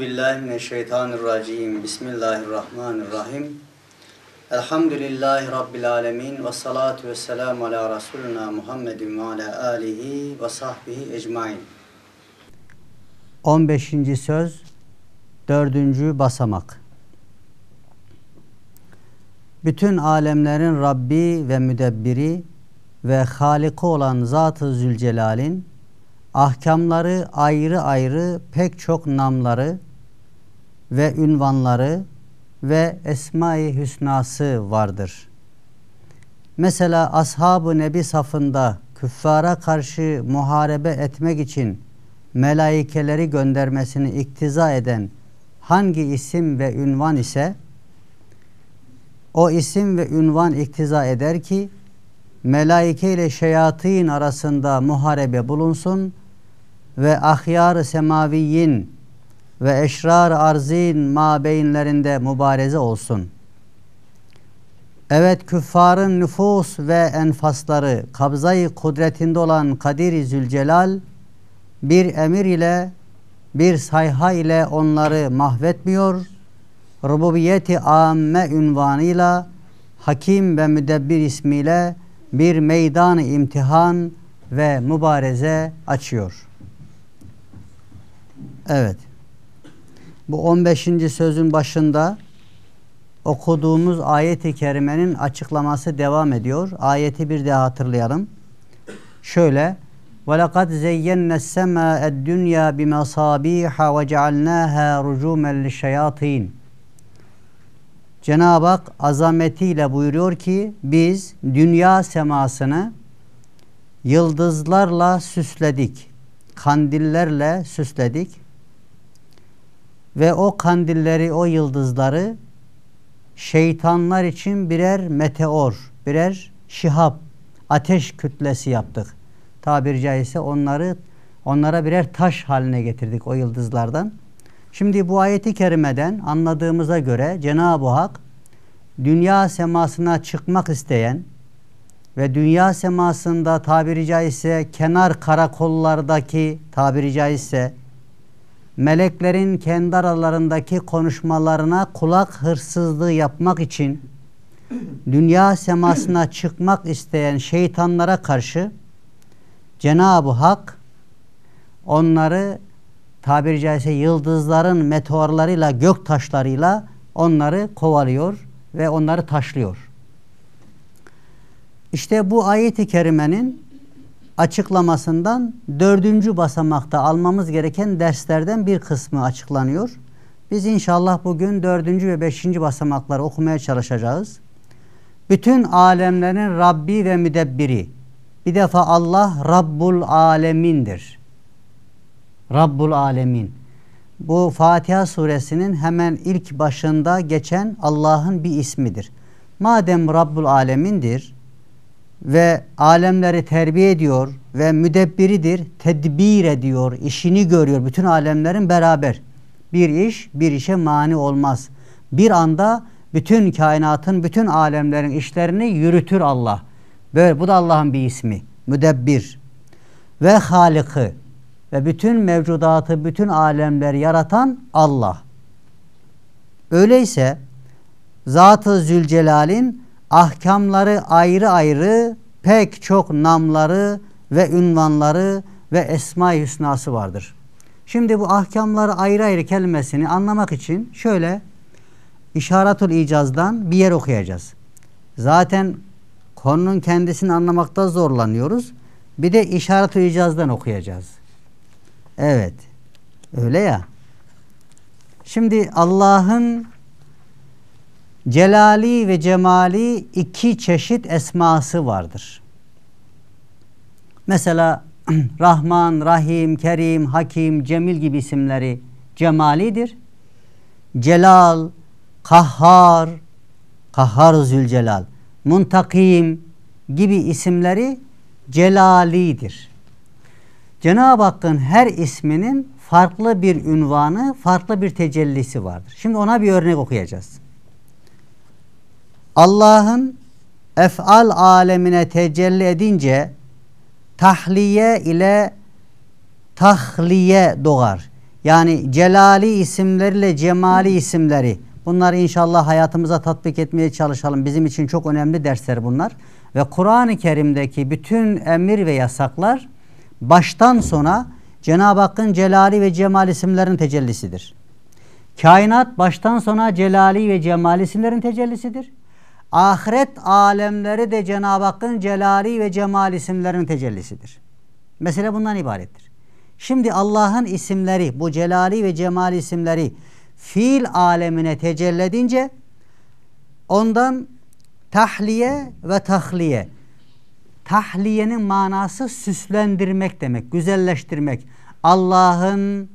Euzu Bismillahirrahmanirrahim. Elhamdülillahi rabbil alamin ve salatu vesselam ala resulina Muhammedin ve ala alihi ve sahbihi ecmaîn. 15. söz 4. basamak. Bütün alemlerin Rabbi ve müdebbiri ve Halik'i olan Zat-ı Zülcelal'in ahkamları ayrı ayrı pek çok namları ve ünvanları ve Esma-i Hüsnası vardır. Mesela ashab-ı nebi safında küffara karşı muharebe etmek için melaikeleri göndermesini iktiza eden hangi isim ve ünvan ise o isim ve ünvan iktiza eder ki melaike ile şeyatîn arasında muharebe bulunsun ve ahyar-ı semaviyin ve eşrar arzin beyinlerinde mübareze olsun. Evet küffarın nüfus ve enfasları kabzayı kudretinde olan Kadir-i Zülcelal bir emir ile bir sayha ile onları mahvetmiyor. Rububiyeti amme ünvanıyla Hakim ve Müdebbir ismiyle bir meydan imtihan ve mübareze açıyor. Evet bu 15. sözün başında okuduğumuz ayet-i kerimenin açıklaması devam ediyor. Ayeti bir daha hatırlayalım. Şöyle وَلَقَدْ زَيَّنَّ السَّمَاءَ الدُّنْيَا بِمَصَابِيحَ وَجَعَلْنَاهَا رُجُومًا لِشَيَاطِينَ Cenab-ı Hak azametiyle buyuruyor ki biz dünya semasını yıldızlarla süsledik, kandillerle süsledik. Ve o kandilleri, o yıldızları şeytanlar için birer meteor, birer şihab, ateş kütlesi yaptık. Tabiri caizse onları onlara birer taş haline getirdik o yıldızlardan. Şimdi bu ayeti kerimeden anladığımıza göre Cenab-ı Hak dünya semasına çıkmak isteyen ve dünya semasında tabiri caizse kenar karakollardaki tabiri caizse meleklerin kendi aralarındaki konuşmalarına kulak hırsızlığı yapmak için dünya semasına çıkmak isteyen şeytanlara karşı Cenab-ı Hak onları tabiri caizse yıldızların meteorlarıyla, gök taşlarıyla onları kovalıyor ve onları taşlıyor. İşte bu ayet-i kerimenin açıklamasından dördüncü basamakta almamız gereken derslerden bir kısmı açıklanıyor. Biz inşallah bugün dördüncü ve beşinci basamakları okumaya çalışacağız. Bütün alemlerin Rabbi ve müdebbiri. Bir defa Allah Rabbul Alemin'dir. Rabbul Alemin. Bu Fatiha suresinin hemen ilk başında geçen Allah'ın bir ismidir. Madem Rabbul Alemin'dir, ve alemleri terbiye ediyor ve müdebbiridir, tedbir ediyor, işini görüyor. Bütün alemlerin beraber. Bir iş, bir işe mani olmaz. Bir anda bütün kainatın, bütün alemlerin işlerini yürütür Allah. Böyle, bu da Allah'ın bir ismi. Müdebbir. Ve Halık'ı ve bütün mevcudatı, bütün alemleri yaratan Allah. Öyleyse Zat-ı Zülcelal'in ahkamları ayrı ayrı pek çok namları ve ünvanları ve esma-i hüsnası vardır. Şimdi bu ahkamları ayrı ayrı kelimesini anlamak için şöyle İşaratul icazdan bir yer okuyacağız. Zaten konunun kendisini anlamakta zorlanıyoruz. Bir de işaret-ül icazdan okuyacağız. Evet. Öyle ya. Şimdi Allah'ın celali ve cemali iki çeşit esması vardır. Mesela Rahman, Rahim, Kerim, Hakim, Cemil gibi isimleri cemalidir. Celal, Kahhar, Kahhar Zülcelal, Muntakim gibi isimleri celalidir. Cenab-ı Hakk'ın her isminin farklı bir ünvanı, farklı bir tecellisi vardır. Şimdi ona bir örnek okuyacağız. Allah'ın efal alemine tecelli edince tahliye ile tahliye doğar. Yani celali isimleriyle cemali isimleri. Bunları inşallah hayatımıza tatbik etmeye çalışalım. Bizim için çok önemli dersler bunlar. Ve Kur'an-ı Kerim'deki bütün emir ve yasaklar baştan sona Cenab-ı Hakk'ın celali ve cemali isimlerin tecellisidir. Kainat baştan sona celali ve cemali isimlerin tecellisidir ahiret alemleri de Cenab-ı Hakk'ın celali ve cemal isimlerinin tecellisidir. Mesele bundan ibarettir. Şimdi Allah'ın isimleri, bu celali ve cemal isimleri fiil alemine tecelli edince ondan tahliye ve tahliye. Tahliyenin manası süslendirmek demek, güzelleştirmek. Allah'ın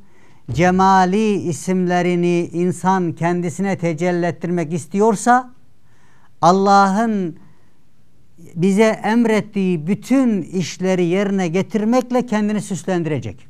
cemali isimlerini insan kendisine tecelli ettirmek istiyorsa Allah'ın bize emrettiği bütün işleri yerine getirmekle kendini süslendirecek.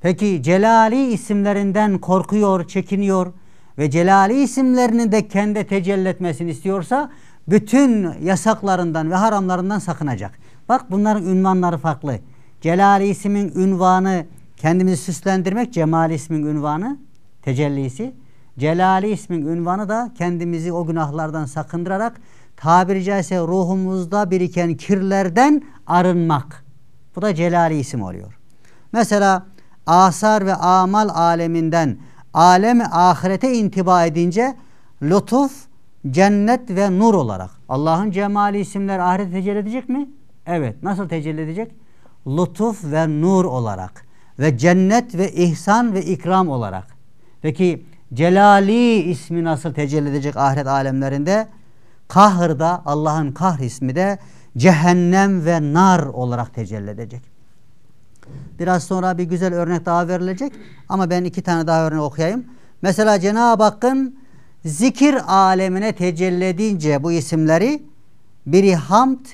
Peki celali isimlerinden korkuyor, çekiniyor ve celali isimlerini de kendi tecelli etmesini istiyorsa bütün yasaklarından ve haramlarından sakınacak. Bak bunların ünvanları farklı. Celali ismin ünvanı kendimizi süslendirmek, Cemal ismin ünvanı tecellisi. Celali ismin ünvanı da kendimizi o günahlardan sakındırarak tabiri caizse ruhumuzda biriken kirlerden arınmak. Bu da celali isim oluyor. Mesela asar ve amal aleminden alemi ahirete intiba edince lütuf, cennet ve nur olarak. Allah'ın cemali isimler ahirete tecelli edecek mi? Evet. Nasıl tecelli edecek? Lütuf ve nur olarak ve cennet ve ihsan ve ikram olarak. Peki Celali ismi nasıl tecelli edecek ahiret alemlerinde? Kahır Allah'ın kahr ismi de cehennem ve nar olarak tecelli edecek. Biraz sonra bir güzel örnek daha verilecek ama ben iki tane daha örnek okuyayım. Mesela Cenab-ı Hakk'ın zikir alemine tecelli edince bu isimleri biri hamd,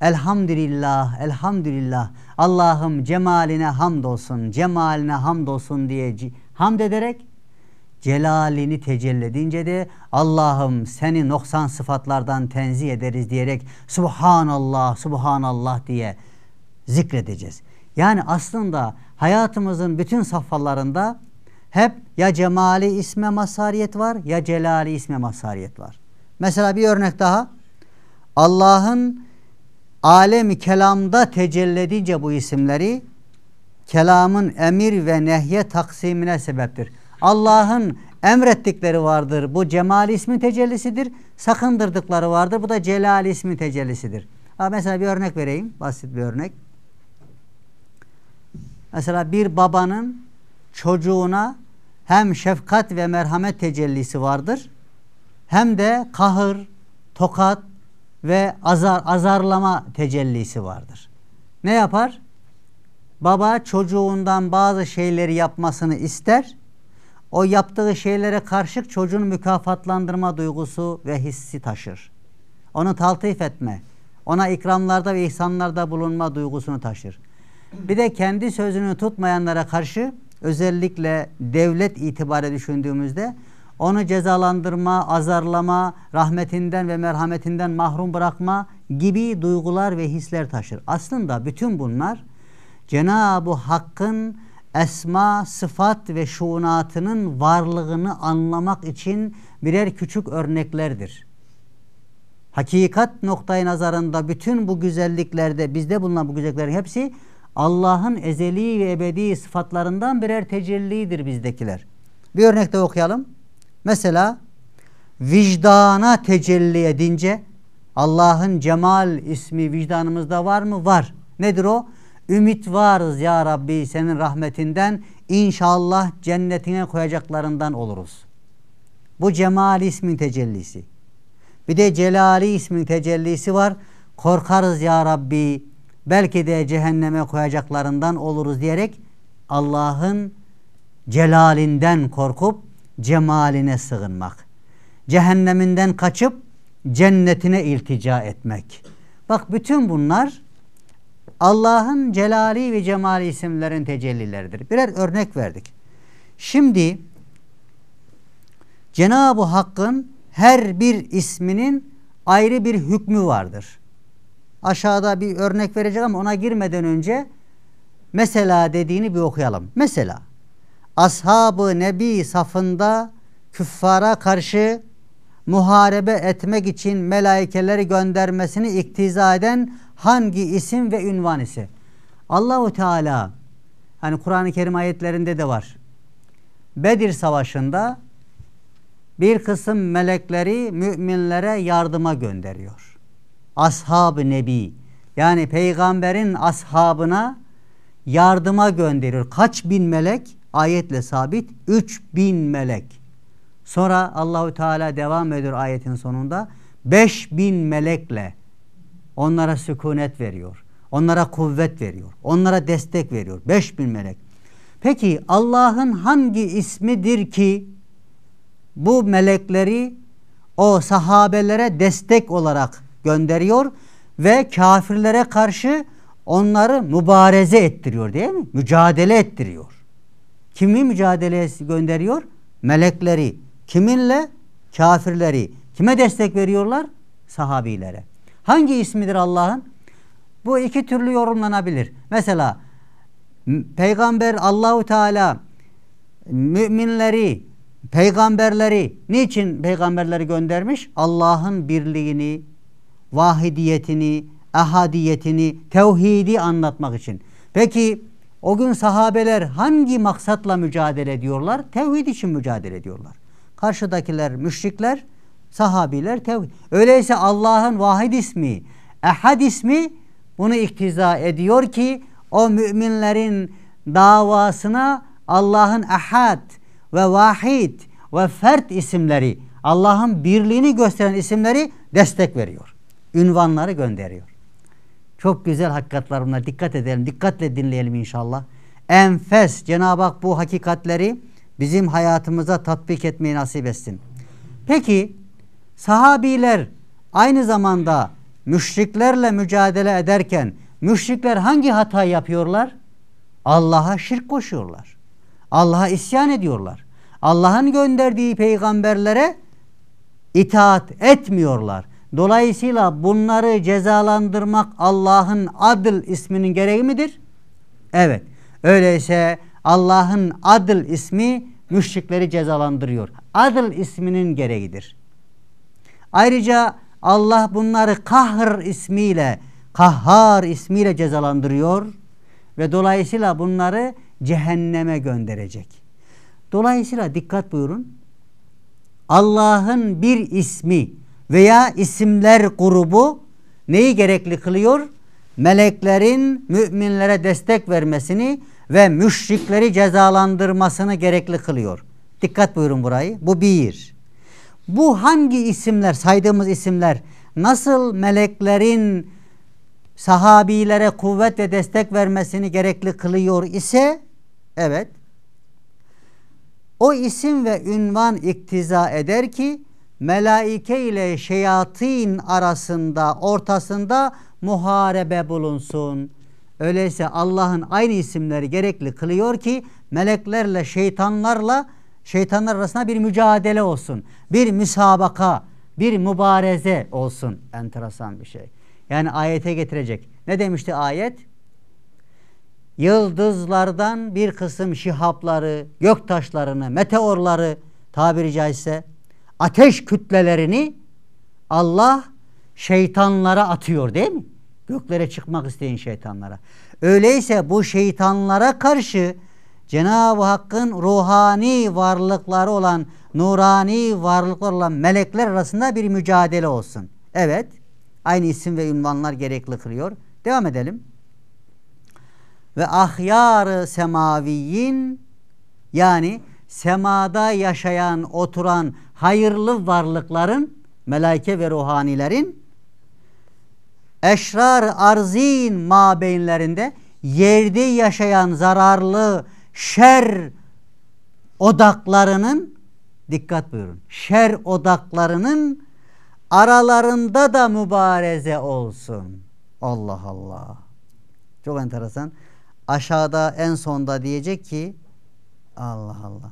elhamdülillah, elhamdülillah. Allah'ım cemaline hamd olsun cemaline hamd olsun diye hamd ederek celalini tecelli edince de Allah'ım seni noksan sıfatlardan tenzih ederiz diyerek Subhanallah, Subhanallah diye zikredeceğiz. Yani aslında hayatımızın bütün safhalarında hep ya cemali isme masariyet var ya celali isme masariyet var. Mesela bir örnek daha. Allah'ın alemi kelamda tecelledince bu isimleri kelamın emir ve nehye taksimine sebeptir. Allah'ın emrettikleri vardır. Bu cemal ismi tecellisidir. Sakındırdıkları vardır. Bu da celal ismi tecellisidir. Ha mesela bir örnek vereyim. Basit bir örnek. Mesela bir babanın çocuğuna hem şefkat ve merhamet tecellisi vardır. Hem de kahır, tokat ve azar, azarlama tecellisi vardır. Ne yapar? Baba çocuğundan bazı şeyleri yapmasını ister o yaptığı şeylere karşı çocuğun mükafatlandırma duygusu ve hissi taşır. Onu taltif etme, ona ikramlarda ve ihsanlarda bulunma duygusunu taşır. Bir de kendi sözünü tutmayanlara karşı özellikle devlet itibarı düşündüğümüzde onu cezalandırma, azarlama, rahmetinden ve merhametinden mahrum bırakma gibi duygular ve hisler taşır. Aslında bütün bunlar Cenab-ı Hakk'ın esma, sıfat ve Şunatının varlığını anlamak için birer küçük örneklerdir. Hakikat noktayı nazarında bütün bu güzelliklerde bizde bulunan bu güzelliklerin hepsi Allah'ın ezeli ve ebedi sıfatlarından birer tecellidir bizdekiler. Bir örnek de okuyalım. Mesela vicdana tecelli edince Allah'ın cemal ismi vicdanımızda var mı? Var. Nedir o? Ümit varız ya Rabbi senin rahmetinden. inşallah cennetine koyacaklarından oluruz. Bu cemal ismin tecellisi. Bir de celali ismin tecellisi var. Korkarız ya Rabbi belki de cehenneme koyacaklarından oluruz diyerek Allah'ın celalinden korkup cemaline sığınmak. Cehenneminden kaçıp cennetine iltica etmek. Bak bütün bunlar Allah'ın celali ve cemali isimlerin tecellileridir. Birer örnek verdik. Şimdi Cenab-ı Hakk'ın her bir isminin ayrı bir hükmü vardır. Aşağıda bir örnek vereceğim, ama ona girmeden önce mesela dediğini bir okuyalım. Mesela ashabı nebi safında küffara karşı muharebe etmek için melaikeleri göndermesini iktiza eden hangi isim ve ünvan ise. Allahu Teala hani Kur'an-ı Kerim ayetlerinde de var. Bedir Savaşı'nda bir kısım melekleri müminlere yardıma gönderiyor. Ashab-ı Nebi yani peygamberin ashabına yardıma gönderiyor. Kaç bin melek? Ayetle sabit bin melek. Sonra Allahu Teala devam ediyor ayetin sonunda bin melekle Onlara sükunet veriyor. Onlara kuvvet veriyor. Onlara destek veriyor. Beş bin melek. Peki Allah'ın hangi ismidir ki bu melekleri o sahabelere destek olarak gönderiyor ve kafirlere karşı onları mübareze ettiriyor değil mi? Mücadele ettiriyor. Kimi mücadeleye gönderiyor? Melekleri. Kiminle? Kafirleri. Kime destek veriyorlar? Sahabilere. Hangi ismidir Allah'ın? Bu iki türlü yorumlanabilir. Mesela Peygamber Allahu Teala müminleri, peygamberleri niçin peygamberleri göndermiş? Allah'ın birliğini, vahidiyetini, ahadiyetini, tevhidi anlatmak için. Peki o gün sahabeler hangi maksatla mücadele ediyorlar? Tevhid için mücadele ediyorlar. Karşıdakiler müşrikler Sahabiler tevhid. Öyleyse Allah'ın vahid ismi, ehad ismi bunu iktiza ediyor ki o müminlerin davasına Allah'ın ehad ve vahid ve fert isimleri Allah'ın birliğini gösteren isimleri destek veriyor. Ünvanları gönderiyor. Çok güzel hakikatler bunlar. Dikkat edelim. Dikkatle dinleyelim inşallah. Enfes Cenab-ı Hak bu hakikatleri bizim hayatımıza tatbik etmeyi nasip etsin. Peki Sahabiler aynı zamanda müşriklerle mücadele ederken müşrikler hangi hata yapıyorlar? Allah'a şirk koşuyorlar. Allah'a isyan ediyorlar. Allah'ın gönderdiği peygamberlere itaat etmiyorlar. Dolayısıyla bunları cezalandırmak Allah'ın adıl isminin gereği midir? Evet. Öyleyse Allah'ın adıl ismi müşrikleri cezalandırıyor. Adıl isminin gereğidir. Ayrıca Allah bunları Kahr ismiyle, Kahhar ismiyle cezalandırıyor ve dolayısıyla bunları cehenneme gönderecek. Dolayısıyla dikkat buyurun. Allah'ın bir ismi veya isimler grubu neyi gerekli kılıyor? Meleklerin müminlere destek vermesini ve müşrikleri cezalandırmasını gerekli kılıyor. Dikkat buyurun burayı. Bu bir. Bu hangi isimler saydığımız isimler nasıl meleklerin sahabilere kuvvet ve destek vermesini gerekli kılıyor ise evet o isim ve ünvan iktiza eder ki melaike ile şeyatin arasında ortasında muharebe bulunsun. Öyleyse Allah'ın aynı isimleri gerekli kılıyor ki meleklerle şeytanlarla Şeytanlar arasında bir mücadele olsun. Bir müsabaka, bir mübareze olsun. Enteresan bir şey. Yani ayete getirecek. Ne demişti ayet? Yıldızlardan bir kısım şihapları, gök taşlarını, meteorları tabiri caizse ateş kütlelerini Allah şeytanlara atıyor değil mi? Göklere çıkmak isteyen şeytanlara. Öyleyse bu şeytanlara karşı Cenab-ı Hakk'ın ruhani varlıkları olan, nurani varlıklar olan melekler arasında bir mücadele olsun. Evet, aynı isim ve ünvanlar gerekli kılıyor. Devam edelim. Ve ahyarı semaviyin yani semada yaşayan, oturan hayırlı varlıkların, melaike ve ruhanilerin eşrar arzin mabeyinlerinde yerde yaşayan zararlı, şer odaklarının dikkat buyurun. Şer odaklarının aralarında da mübareze olsun. Allah Allah. Çok enteresan. Aşağıda en sonda diyecek ki Allah Allah.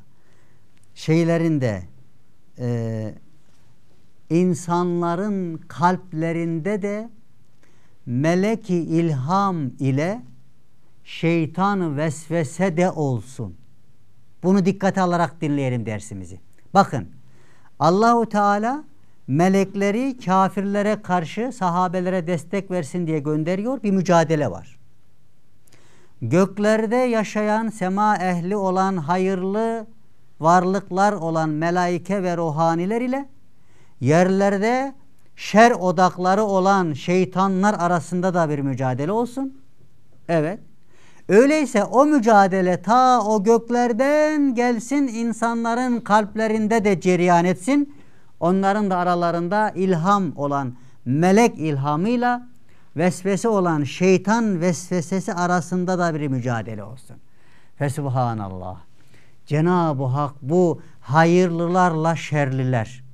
Şeylerin de e, insanların kalplerinde de meleki ilham ile şeytan vesvese de olsun. Bunu dikkate alarak dinleyelim dersimizi. Bakın Allahu Teala melekleri kafirlere karşı sahabelere destek versin diye gönderiyor. Bir mücadele var. Göklerde yaşayan sema ehli olan hayırlı varlıklar olan melaike ve ruhaniler ile yerlerde şer odakları olan şeytanlar arasında da bir mücadele olsun. Evet. Öyleyse o mücadele ta o göklerden gelsin insanların kalplerinde de cereyan etsin. Onların da aralarında ilham olan melek ilhamıyla vesvese olan şeytan vesvesesi arasında da bir mücadele olsun. Fesubhanallah. Cenab-ı Hak bu hayırlılarla şerliler,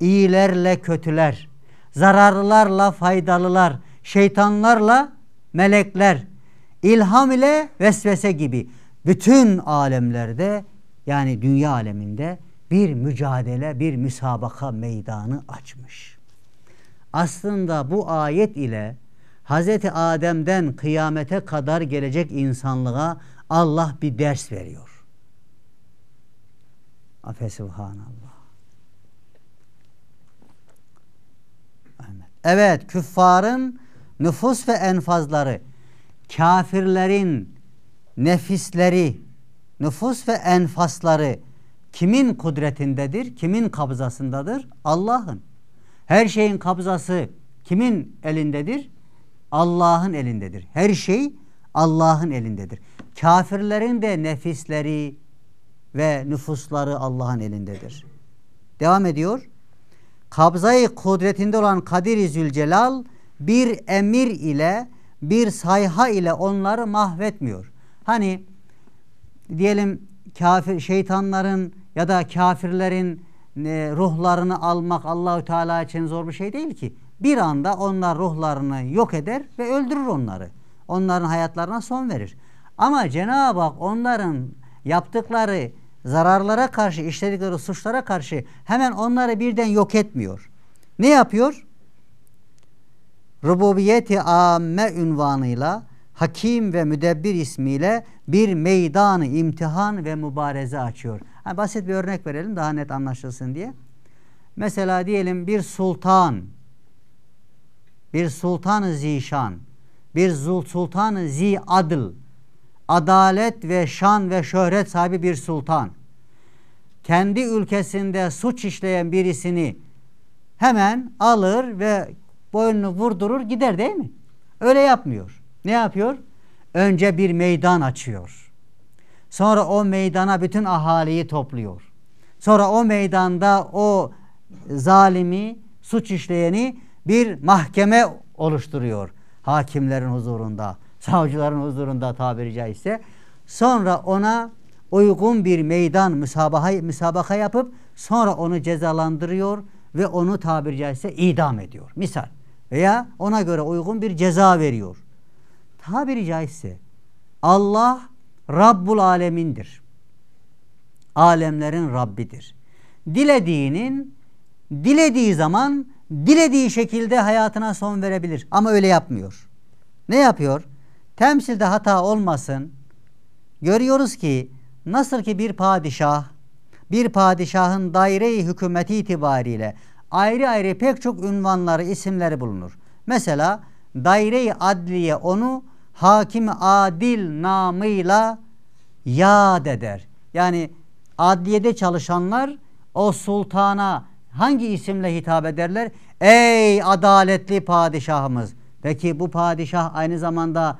iyilerle kötüler, zararlılarla faydalılar, şeytanlarla melekler, İlham ile vesvese gibi bütün alemlerde yani dünya aleminde bir mücadele, bir müsabaka meydanı açmış. Aslında bu ayet ile Hz. Adem'den kıyamete kadar gelecek insanlığa Allah bir ders veriyor. Afesubhanallah. Evet, küffarın nüfus ve enfazları kafirlerin nefisleri, nüfus ve enfasları kimin kudretindedir? Kimin kabzasındadır? Allah'ın. Her şeyin kabzası kimin elindedir? Allah'ın elindedir. Her şey Allah'ın elindedir. Kafirlerin de nefisleri ve nüfusları Allah'ın elindedir. Devam ediyor. Kabzayı kudretinde olan Kadir-i Zülcelal bir emir ile bir sayha ile onları mahvetmiyor. Hani diyelim kafir şeytanların ya da kafirlerin e, ruhlarını almak Allahü Teala için zor bir şey değil ki. Bir anda onlar ruhlarını yok eder ve öldürür onları. Onların hayatlarına son verir. Ama Cenab-ı Hak onların yaptıkları zararlara karşı, işledikleri suçlara karşı hemen onları birden yok etmiyor. Ne yapıyor? rububiyeti amme ünvanıyla Hakim ve Müdebbir ismiyle bir meydanı imtihan ve mübareze açıyor. Yani basit bir örnek verelim daha net anlaşılsın diye. Mesela diyelim bir sultan, bir sultan-ı zişan, bir sultan-ı zi adıl, adalet ve şan ve şöhret sahibi bir sultan. Kendi ülkesinde suç işleyen birisini hemen alır ve boynunu vurdurur gider değil mi? Öyle yapmıyor. Ne yapıyor? Önce bir meydan açıyor. Sonra o meydana bütün ahaliyi topluyor. Sonra o meydanda o zalimi, suç işleyeni bir mahkeme oluşturuyor. Hakimlerin huzurunda, savcıların huzurunda tabiri caizse. Sonra ona uygun bir meydan müsabaka, müsabaka yapıp sonra onu cezalandırıyor ve onu tabiri caizse idam ediyor. Misal veya ona göre uygun bir ceza veriyor. Tabiri caizse Allah Rabbul Alemindir. Alemlerin Rabbidir. Dilediğinin dilediği zaman dilediği şekilde hayatına son verebilir ama öyle yapmıyor. Ne yapıyor? Temsilde hata olmasın. Görüyoruz ki nasıl ki bir padişah bir padişahın daire-i hükümeti itibariyle ayrı ayrı pek çok ünvanları, isimleri bulunur. Mesela daire-i adliye onu hakim adil namıyla yad eder. Yani adliyede çalışanlar o sultana hangi isimle hitap ederler? Ey adaletli padişahımız. Peki bu padişah aynı zamanda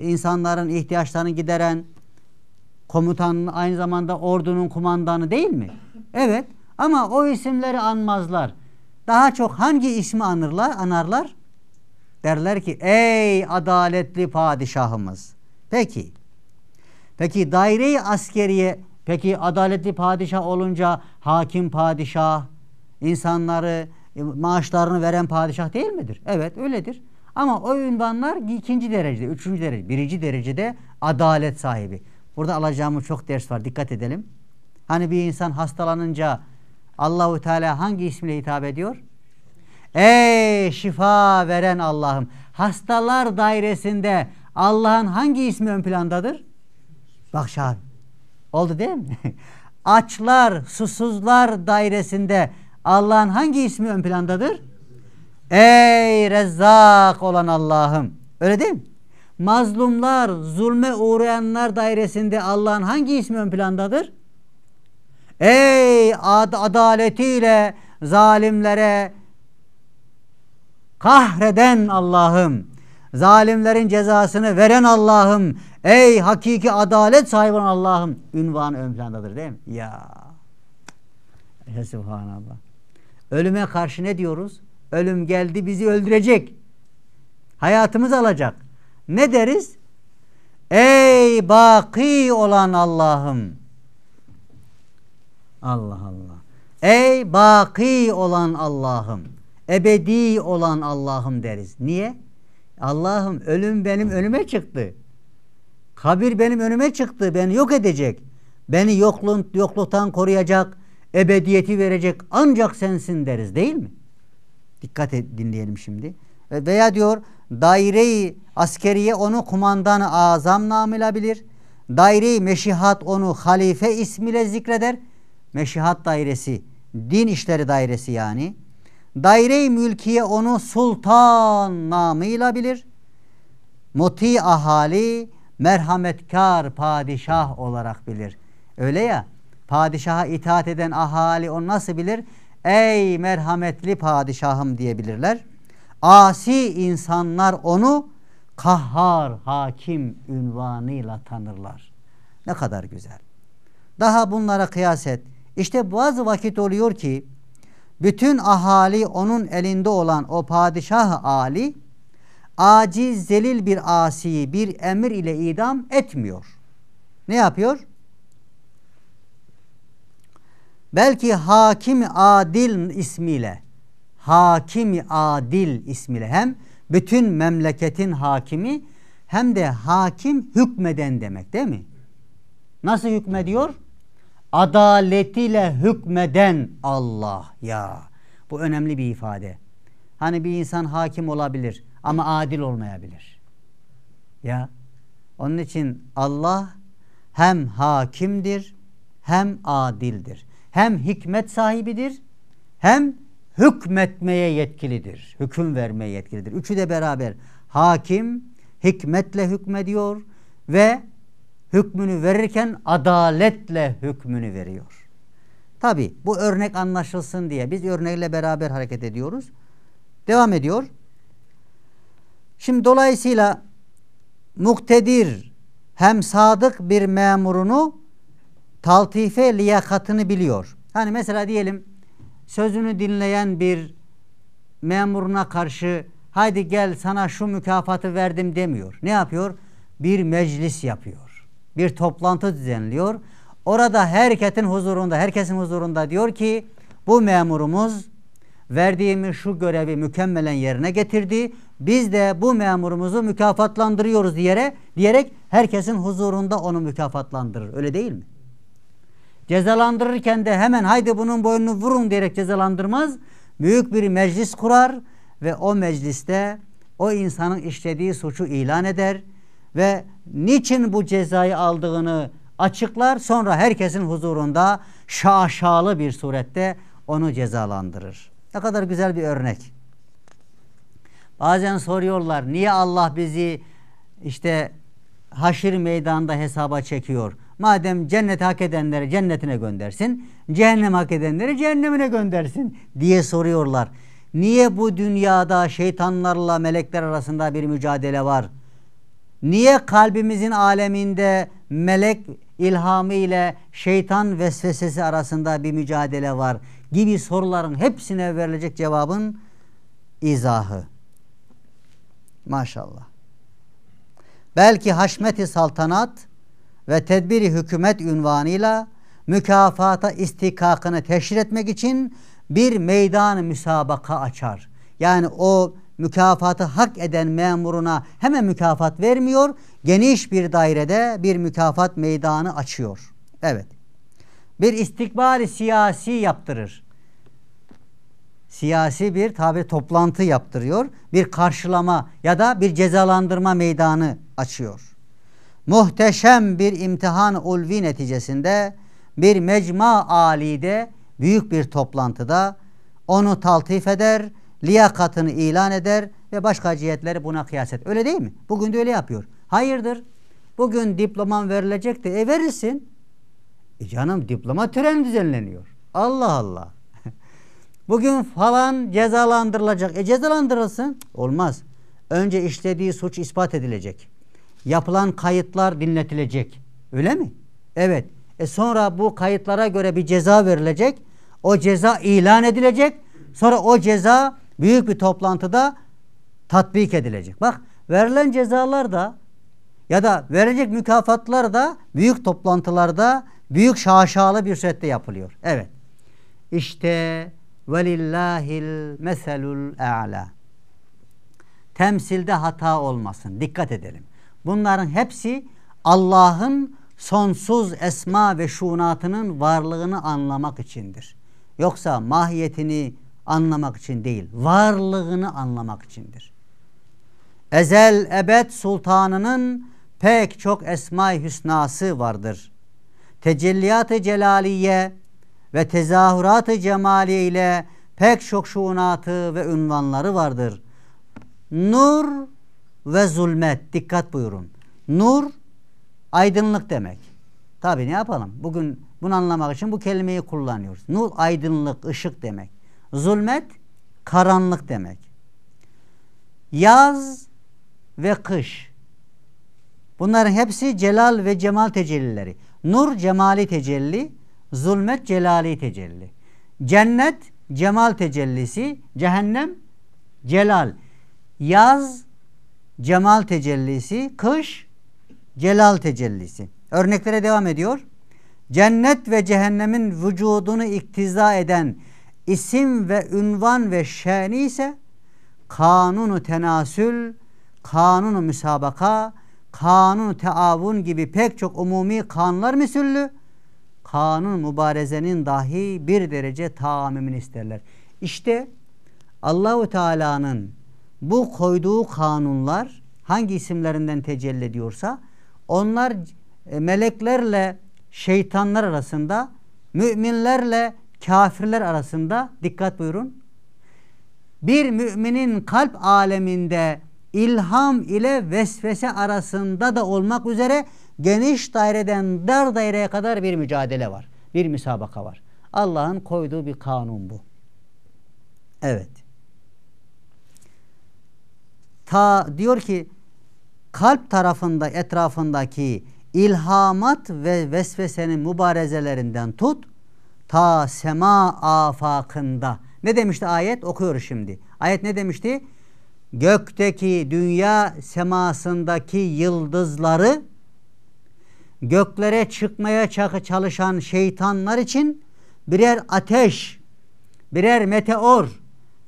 insanların ihtiyaçlarını gideren komutan aynı zamanda ordunun kumandanı değil mi? Evet ama o isimleri anmazlar. Daha çok hangi ismi anırlar, anarlar? Derler ki ey adaletli padişahımız. Peki. Peki daireyi askeriye peki adaletli padişah olunca hakim padişah insanları e, maaşlarını veren padişah değil midir? Evet öyledir. Ama o ünvanlar ikinci derecede, üçüncü derecede, birinci derecede adalet sahibi. Burada alacağımız çok ders var. Dikkat edelim. Hani bir insan hastalanınca Allahu Teala hangi ismiyle hitap ediyor? Ey şifa veren Allah'ım. Hastalar dairesinde Allah'ın hangi ismi ön plandadır? Bak şahit. Oldu değil mi? Açlar, susuzlar dairesinde Allah'ın hangi ismi ön plandadır? Ey Rezzak olan Allah'ım. Öyle değil mi? Mazlumlar, zulme uğrayanlar dairesinde Allah'ın hangi ismi ön plandadır? Ey ad adaletiyle zalimlere kahreden Allah'ım, zalimlerin cezasını veren Allah'ım, ey hakiki adalet sahibi Allah'ım ünvan ön plandadır değil mi? Ya. Ya subhanallah. Ölüme karşı ne diyoruz? Ölüm geldi bizi öldürecek. Hayatımız alacak. Ne deriz? Ey baki olan Allah'ım. Allah Allah. Ey baki olan Allah'ım, ebedi olan Allah'ım deriz. Niye? Allah'ım ölüm benim önüme çıktı. Kabir benim önüme çıktı. Beni yok edecek. Beni yokluğun, yokluktan koruyacak. Ebediyeti verecek ancak sensin deriz değil mi? Dikkat et, dinleyelim şimdi. Veya diyor daireyi askeriye onu kumandan azam namilabilir, daireyi meşihat onu halife ismiyle zikreder. Meşihat dairesi, din işleri dairesi yani. Daire-i mülkiye onu sultan namıyla bilir. Muti ahali merhametkar padişah olarak bilir. Öyle ya padişaha itaat eden ahali onu nasıl bilir? Ey merhametli padişahım diyebilirler. Asi insanlar onu kahhar hakim ünvanıyla tanırlar. Ne kadar güzel. Daha bunlara kıyas et. İşte bazı vakit oluyor ki bütün ahali onun elinde olan o padişah Ali aciz zelil bir asiyi bir emir ile idam etmiyor. Ne yapıyor? Belki hakim adil ismiyle hakim adil ismiyle hem bütün memleketin hakimi hem de hakim hükmeden demek değil mi? Nasıl hükmediyor? adaletiyle hükmeden Allah ya. Bu önemli bir ifade. Hani bir insan hakim olabilir ama adil olmayabilir. Ya onun için Allah hem hakimdir hem adildir. Hem hikmet sahibidir hem hükmetmeye yetkilidir. Hüküm vermeye yetkilidir. Üçü de beraber hakim hikmetle hükmediyor ve hükmünü verirken adaletle hükmünü veriyor. Tabi bu örnek anlaşılsın diye biz örnekle beraber hareket ediyoruz. Devam ediyor. Şimdi dolayısıyla muktedir hem sadık bir memurunu taltife liyakatını biliyor. Hani mesela diyelim sözünü dinleyen bir memuruna karşı haydi gel sana şu mükafatı verdim demiyor. Ne yapıyor? Bir meclis yapıyor bir toplantı düzenliyor. Orada herkesin huzurunda, herkesin huzurunda diyor ki bu memurumuz verdiğimiz şu görevi mükemmelen yerine getirdi. Biz de bu memurumuzu mükafatlandırıyoruz diyerek, diyerek herkesin huzurunda onu mükafatlandırır. Öyle değil mi? Cezalandırırken de hemen haydi bunun boynunu vurun diyerek cezalandırmaz. Büyük bir meclis kurar ve o mecliste o insanın işlediği suçu ilan eder ve niçin bu cezayı aldığını açıklar sonra herkesin huzurunda şaşalı bir surette onu cezalandırır. Ne kadar güzel bir örnek. Bazen soruyorlar niye Allah bizi işte haşir meydanında hesaba çekiyor. Madem cennet hak edenleri cennetine göndersin, cehennem hak edenleri cehennemine göndersin diye soruyorlar. Niye bu dünyada şeytanlarla melekler arasında bir mücadele var? Niye kalbimizin aleminde melek ilhamı ile şeytan vesvesesi arasında bir mücadele var gibi soruların hepsine verilecek cevabın izahı. Maşallah. Belki haşmeti saltanat ve tedbiri hükümet ünvanıyla mükafata istikakını teşhir etmek için bir meydan müsabaka açar. Yani o mükafatı hak eden memuruna hemen mükafat vermiyor. Geniş bir dairede bir mükafat meydanı açıyor. Evet. Bir istikbali siyasi yaptırır. Siyasi bir tabi toplantı yaptırıyor. Bir karşılama ya da bir cezalandırma meydanı açıyor. Muhteşem bir imtihan ulvi neticesinde bir mecma alide büyük bir toplantıda onu taltif eder liyakatını ilan eder ve başka cihetleri buna kıyas et. Öyle değil mi? Bugün de öyle yapıyor. Hayırdır? Bugün diploman verilecekti. E verilsin. E canım diploma töreni düzenleniyor. Allah Allah. Bugün falan cezalandırılacak. E cezalandırılsın. Olmaz. Önce işlediği suç ispat edilecek. Yapılan kayıtlar dinletilecek. Öyle mi? Evet. E sonra bu kayıtlara göre bir ceza verilecek. O ceza ilan edilecek. Sonra o ceza büyük bir toplantıda tatbik edilecek. Bak verilen cezalar da ya da verecek mükafatlar da büyük toplantılarda büyük şaşalı bir surette yapılıyor. Evet. İşte velillahil meselul ala Temsilde hata olmasın. Dikkat edelim. Bunların hepsi Allah'ın sonsuz esma ve şunatının varlığını anlamak içindir. Yoksa mahiyetini, anlamak için değil, varlığını anlamak içindir. Ezel ebed sultanının pek çok esma-i hüsnası vardır. Tecelliyat-ı celaliye ve tezahürat-ı cemaliye ile pek çok şuunatı ve ünvanları vardır. Nur ve zulmet dikkat buyurun. Nur aydınlık demek. Tabii ne yapalım? Bugün bunu anlamak için bu kelimeyi kullanıyoruz. Nur aydınlık, ışık demek. Zulmet karanlık demek. Yaz ve kış. Bunların hepsi celal ve cemal tecellileri. Nur cemali tecelli, zulmet celali tecelli. Cennet cemal tecellisi, cehennem celal. Yaz cemal tecellisi, kış celal tecellisi. Örneklere devam ediyor. Cennet ve cehennemin vücudunu iktiza eden isim ve ünvan ve şeni ise kanunu tenasül, kanunu müsabaka, kanunu teavun gibi pek çok umumi kanlar misüllü kanun mübarezenin dahi bir derece tamimini isterler. İşte Allahu Teala'nın bu koyduğu kanunlar hangi isimlerinden tecelli ediyorsa onlar e, meleklerle şeytanlar arasında müminlerle kafirler arasında dikkat buyurun. Bir müminin kalp aleminde ilham ile vesvese arasında da olmak üzere geniş daireden dar daireye kadar bir mücadele var. Bir müsabaka var. Allah'ın koyduğu bir kanun bu. Evet. Ta diyor ki kalp tarafında etrafındaki ilhamat ve vesvesenin mübarezelerinden tut ta sema afakında. Ne demişti ayet? Okuyoruz şimdi. Ayet ne demişti? Gökteki dünya semasındaki yıldızları göklere çıkmaya çalışan şeytanlar için birer ateş, birer meteor,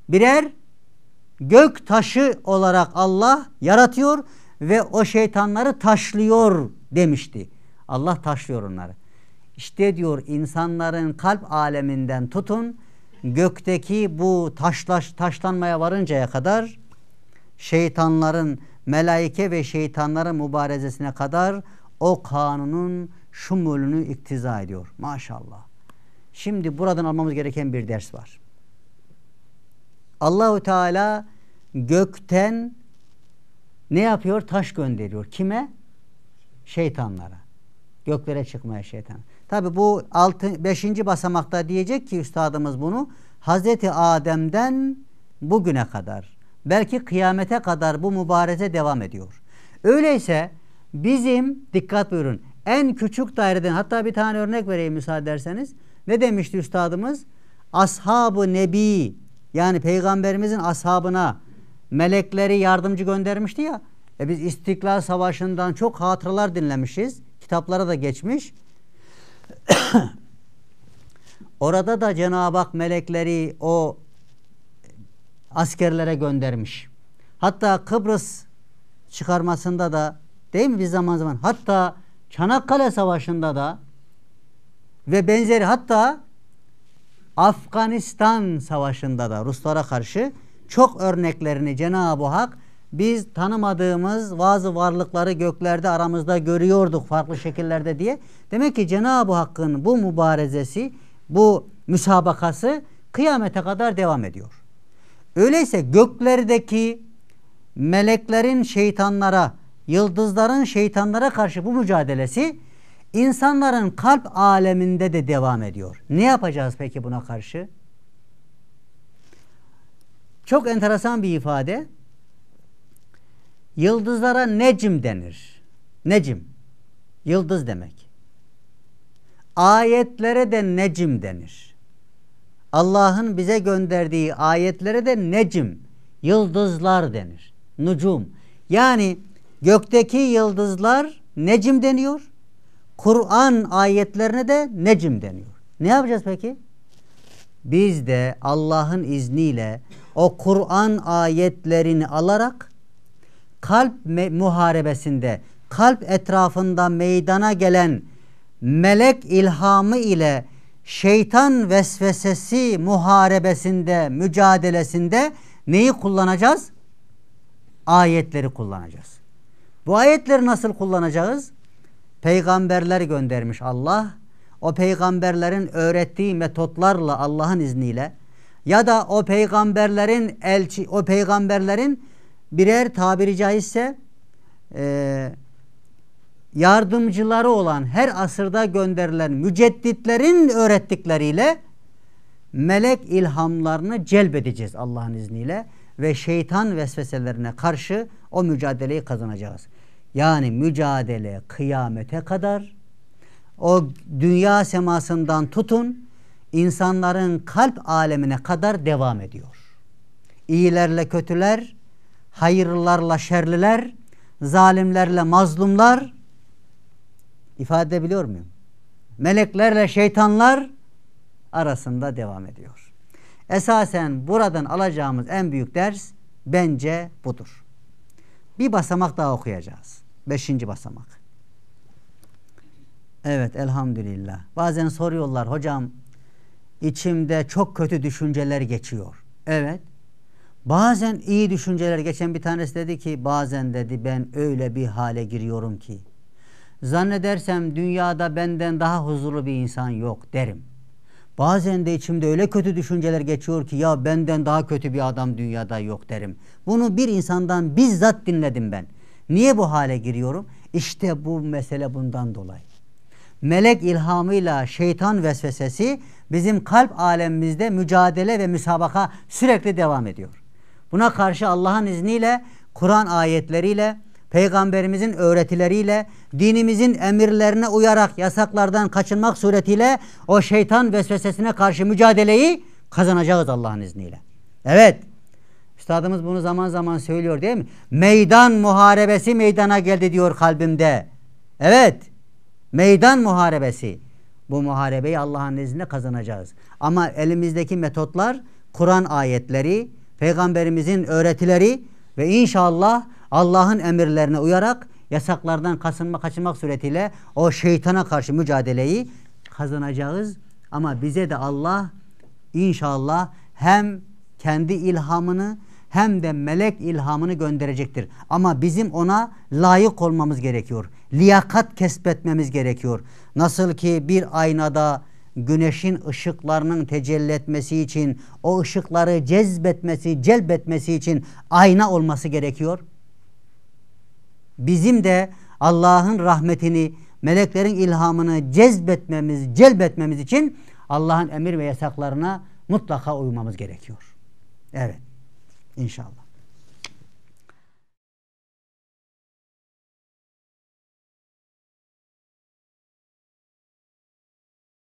birer gök taşı olarak Allah yaratıyor ve o şeytanları taşlıyor demişti. Allah taşlıyor onları. İşte diyor insanların kalp aleminden tutun gökteki bu taşlaş, taşlanmaya varıncaya kadar şeytanların melaike ve şeytanların mübarezesine kadar o kanunun şumulünü iktiza ediyor. Maşallah. Şimdi buradan almamız gereken bir ders var. Allahu Teala gökten ne yapıyor? Taş gönderiyor. Kime? Şeytanlara. Göklere çıkmaya şeytan. Tabi bu 5. basamakta diyecek ki üstadımız bunu Hazreti Adem'den bugüne kadar belki kıyamete kadar bu mübareze devam ediyor. Öyleyse bizim dikkat buyurun en küçük daireden hatta bir tane örnek vereyim müsaade ederseniz. Ne demişti üstadımız? ashabı Nebi yani peygamberimizin ashabına melekleri yardımcı göndermişti ya. E biz İstiklal Savaşı'ndan çok hatıralar dinlemişiz. Kitaplara da geçmiş. Orada da Cenab-ı Hak melekleri o askerlere göndermiş. Hatta Kıbrıs çıkarmasında da değil mi biz zaman zaman hatta Çanakkale Savaşı'nda da ve benzeri hatta Afganistan Savaşı'nda da Ruslara karşı çok örneklerini Cenab-ı Hak biz tanımadığımız bazı varlıkları göklerde aramızda görüyorduk farklı şekillerde diye. Demek ki Cenab-ı Hakk'ın bu mübarezesi, bu müsabakası kıyamete kadar devam ediyor. Öyleyse göklerdeki meleklerin şeytanlara, yıldızların şeytanlara karşı bu mücadelesi insanların kalp aleminde de devam ediyor. Ne yapacağız peki buna karşı? Çok enteresan bir ifade. Yıldızlara necim denir. Necim. Yıldız demek. Ayetlere de necim denir. Allah'ın bize gönderdiği ayetlere de necim, yıldızlar denir. Nucum. Yani gökteki yıldızlar necim deniyor. Kur'an ayetlerine de necim deniyor. Ne yapacağız peki? Biz de Allah'ın izniyle o Kur'an ayetlerini alarak kalp muharebesinde, kalp etrafında meydana gelen melek ilhamı ile şeytan vesvesesi muharebesinde, mücadelesinde neyi kullanacağız? Ayetleri kullanacağız. Bu ayetleri nasıl kullanacağız? Peygamberler göndermiş Allah. O peygamberlerin öğrettiği metotlarla Allah'ın izniyle ya da o peygamberlerin elçi o peygamberlerin birer tabiri caizse e, yardımcıları olan her asırda gönderilen mücedditlerin öğrettikleriyle melek ilhamlarını celbedeceğiz Allah'ın izniyle ve şeytan vesveselerine karşı o mücadeleyi kazanacağız. Yani mücadele kıyamete kadar o dünya semasından tutun insanların kalp alemine kadar devam ediyor. İyilerle kötüler Hayırlılarla şerliler, zalimlerle mazlumlar ifade edebiliyor muyum? Meleklerle şeytanlar arasında devam ediyor. Esasen buradan alacağımız en büyük ders bence budur. Bir basamak daha okuyacağız. Beşinci basamak. Evet elhamdülillah. Bazen soruyorlar hocam içimde çok kötü düşünceler geçiyor. Evet Bazen iyi düşünceler geçen bir tanesi dedi ki bazen dedi ben öyle bir hale giriyorum ki zannedersem dünyada benden daha huzurlu bir insan yok derim. Bazen de içimde öyle kötü düşünceler geçiyor ki ya benden daha kötü bir adam dünyada yok derim. Bunu bir insandan bizzat dinledim ben. Niye bu hale giriyorum? İşte bu mesele bundan dolayı. Melek ilhamıyla şeytan vesvesesi bizim kalp alemimizde mücadele ve müsabaka sürekli devam ediyor. Buna karşı Allah'ın izniyle Kur'an ayetleriyle, peygamberimizin öğretileriyle, dinimizin emirlerine uyarak yasaklardan kaçınmak suretiyle o şeytan vesvesesine karşı mücadeleyi kazanacağız Allah'ın izniyle. Evet. Üstadımız bunu zaman zaman söylüyor değil mi? Meydan muharebesi meydana geldi diyor kalbimde. Evet. Meydan muharebesi. Bu muharebeyi Allah'ın izniyle kazanacağız. Ama elimizdeki metotlar Kur'an ayetleri, Peygamberimizin öğretileri ve inşallah Allah'ın emirlerine uyarak yasaklardan kasınma kaçınmak suretiyle o şeytana karşı mücadeleyi kazanacağız. Ama bize de Allah inşallah hem kendi ilhamını hem de melek ilhamını gönderecektir. Ama bizim ona layık olmamız gerekiyor. Liyakat kesbetmemiz gerekiyor. Nasıl ki bir aynada güneşin ışıklarının tecelli etmesi için, o ışıkları cezbetmesi, celbetmesi için ayna olması gerekiyor. Bizim de Allah'ın rahmetini, meleklerin ilhamını cezbetmemiz, celbetmemiz için Allah'ın emir ve yasaklarına mutlaka uymamız gerekiyor. Evet. inşallah.